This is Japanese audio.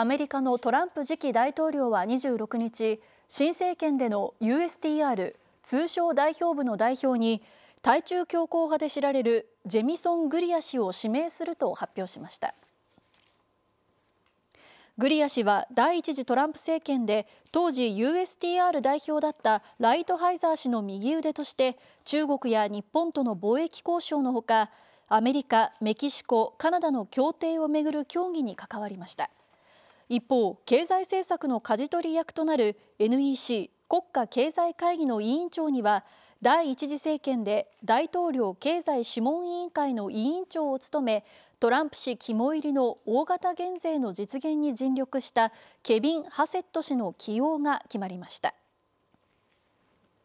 アメリカのトランプ次期大統領は26日、新政権での USTR、通商代表部の代表に、対中強硬派で知られるジェミソン・グリア氏を指名すると発表しました。グリア氏は第一次トランプ政権で当時 USTR 代表だったライトハイザー氏の右腕として中国や日本との貿易交渉のほかアメリカ、メキシコ、カナダの協定をめぐる協議に関わりました。一方、経済政策の舵取り役となる NEC 国家経済会議の委員長には第一次政権で大統領経済諮問委員会の委員長を務めトランプ氏肝入りの大型減税の実現に尽力したケビン・ハセット氏の起用が決まりました。